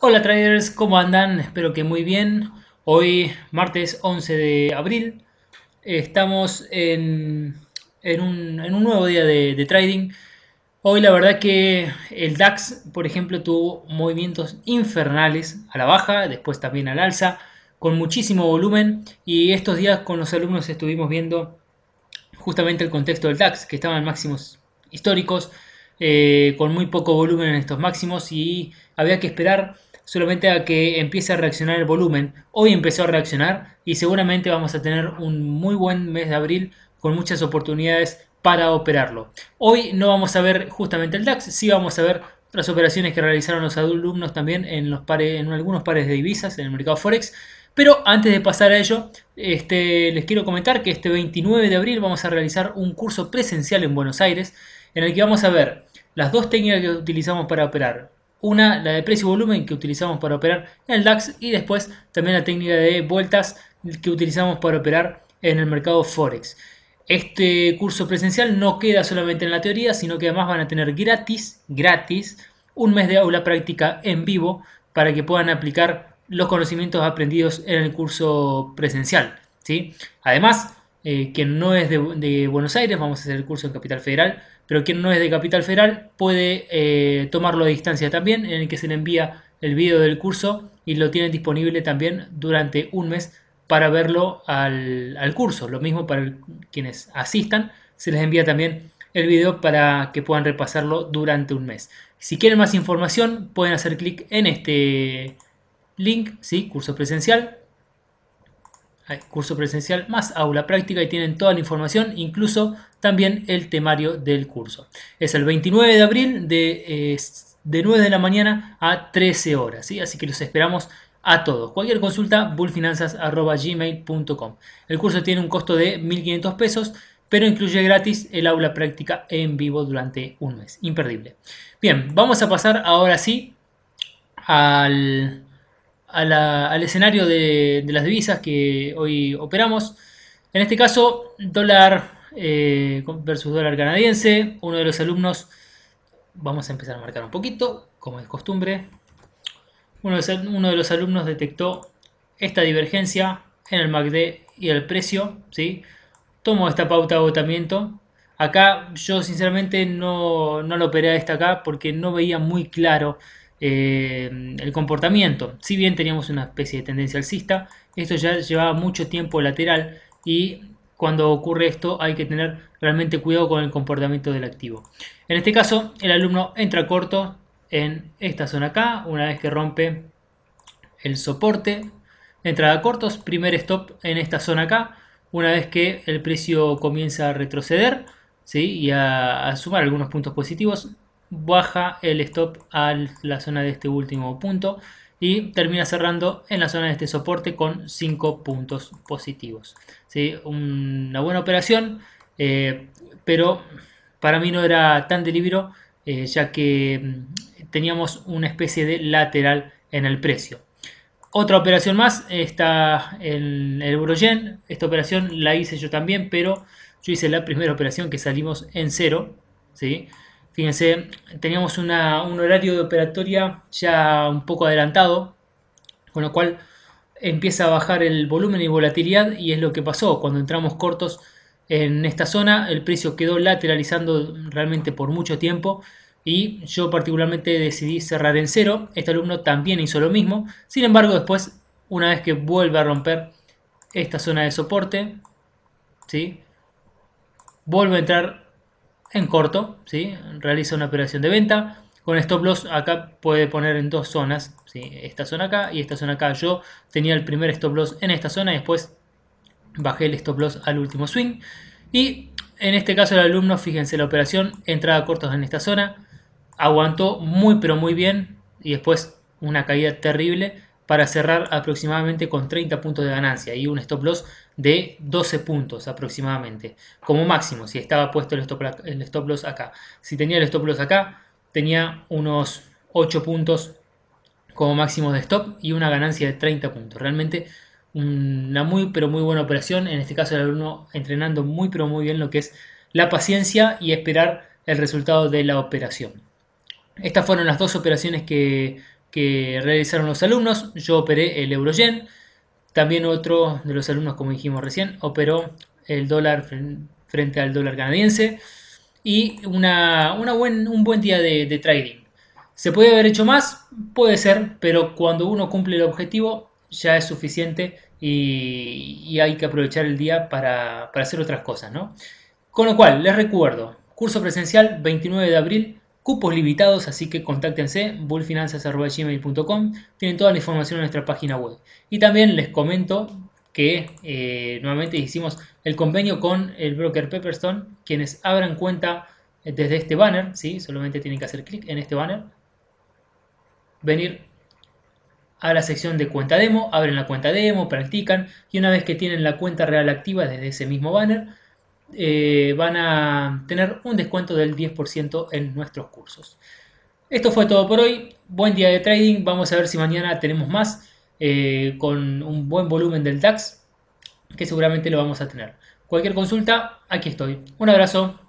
Hola traders, ¿cómo andan? Espero que muy bien. Hoy, martes 11 de abril, estamos en, un, nuevo día de, trading. Hoy la verdad que el DAX, por ejemplo, tuvo movimientos infernales a la baja, después también al alza, con muchísimo volumen. Y estos días con los alumnos estuvimos viendo justamente el contexto del DAX, que estaban en máximos históricos, eh, con muy poco volumen en estos máximos y había que esperar solamente a que empiece a reaccionar el volumen. Hoy empezó a reaccionar y seguramente vamos a tener un muy buen mes de abril con muchas oportunidades para operarlo. Hoy no vamos a ver justamente el DAX, sí vamos a ver otras operaciones que realizaron los alumnos también en, algunos pares de divisas en el mercado Forex. Pero antes de pasar a ello, este, les quiero comentar que este 29 de abril vamos a realizar un curso presencial en Buenos Aires en el que vamos a ver las dos técnicas que utilizamos para operar, una, la de precio y volumen que utilizamos para operar en el DAX y después también la técnica de vueltas que utilizamos para operar en el mercado Forex. Este curso presencial no queda solamente en la teoría, sino que además van a tener gratis, gratis, un mes de aula práctica en vivo para que puedan aplicar los conocimientos aprendidos en el curso presencial. ¿sí? Además, eh, quien no es de, Buenos Aires, vamos a hacer el curso en Capital Federal, pero quien no es de Capital Federal puede eh, tomarlo a distancia también, en el que se le envía el video del curso y lo tiene disponible también durante un mes para verlo al, curso. Lo mismo para quienes asistan, se les envía también el video para que puedan repasarlo durante un mes. Si quieren más información, pueden hacer clic en este link, ¿sí? curso presencial, curso presencial más aula práctica y tienen toda la información, incluso también el temario del curso. Es el 29 de abril de, eh, de 9 de la mañana a 13 horas, así que los esperamos a todos. Cualquier consulta, bullfinanzas.gmail.com. El curso tiene un costo de 1.500 pesos, pero incluye gratis el aula práctica en vivo durante un mes. Imperdible. Bien, vamos a pasar ahora sí al al escenario de, las divisas que hoy operamos. En este caso, dólar eh, versus dólar canadiense. Uno de los alumnos, vamos a empezar a marcar un poquito, como es costumbre. Uno de, los alumnos detectó esta divergencia en el MACD y el precio. ¿sí? Tomo esta pauta de agotamiento. Acá yo sinceramente no, no lo operé a esta acá porque no veía muy claro eh, el comportamiento. Si bien teníamos una especie de tendencia alcista, esto ya llevaba mucho tiempo lateral y cuando ocurre esto hay que tener realmente cuidado con el comportamiento del activo. En este caso el alumno entra corto en esta zona acá, una vez que rompe el soporte, entrada cortos, primer stop en esta zona acá, una vez que el precio comienza a retroceder ¿sí? y a sumar algunos puntos positivos, baja el stop a la zona de este último punto y termina cerrando en la zona de este soporte con 5 puntos positivos. ¿Sí? Una buena operación, eh, pero para mí no era tan delibero eh, ya que mm, teníamos una especie de lateral en el precio. Otra operación más está en el Eurogen. Esta operación la hice yo también, pero yo hice la primera operación que salimos en cero. ¿sí? Fíjense, teníamos un horario de operatoria ya un poco adelantado, con lo cual empieza a bajar el volumen y volatilidad y es lo que pasó. Cuando entramos cortos en esta zona, el precio quedó lateralizando realmente por mucho tiempo y yo particularmente decidí cerrar en cero. Este alumno también hizo lo mismo. Sin embargo, después, una vez que vuelve a romper esta zona de soporte, ¿sí? vuelve a entrar en corto, realiza una operación de venta. Con stop loss acá puede poner en dos zonas, esta zona acá y esta zona acá. Yo tenía el primer stop loss en esta zona y después bajé el stop loss al último swing. Y en este caso el alumno, fíjense la operación, entrada cortos en esta zona, aguantó muy pero muy bien y después una caída terrible para cerrar aproximadamente con 30 puntos de ganancia y un stop loss de 12 puntos aproximadamente, como máximo, si estaba puesto el stop, loss acá. Si tenía el stop loss acá, tenía unos 8 puntos como máximo de stop y una ganancia de 30 puntos. Realmente una muy pero muy buena operación, en este caso el alumno entrenando muy pero muy bien lo que es la paciencia y esperar el resultado de la operación. Estas fueron las dos operaciones que que realizaron los alumnos. Yo operé el Euroyen. También otro de los alumnos, como dijimos recién, operó el dólar frente al dólar canadiense. Y una, un buen día de, trading. ¿Se puede haber hecho más? Puede ser, pero cuando uno cumple el objetivo ya es suficiente y, hay que aprovechar el día para, hacer otras cosas, ¿no? Con lo cual, les recuerdo, curso presencial 29 de abril cupos limitados, así que contáctense, bullfinanzas.gmail.com, tienen toda la información en nuestra página web. Y también les comento que eh, nuevamente hicimos el convenio con el broker Pepperstone, quienes abran cuenta eh, desde este banner, ¿sí? solamente tienen que hacer clic en este banner, venir a la sección de cuenta demo, abren la cuenta demo, practican y una vez que tienen la cuenta real activa desde ese mismo banner, eh, van a tener un descuento del 10% en nuestros cursos. Esto fue todo por hoy. Buen día de trading. Vamos a ver si mañana tenemos más eh, con un buen volumen del DAX, que seguramente lo vamos a tener. Cualquier consulta, aquí estoy. Un abrazo.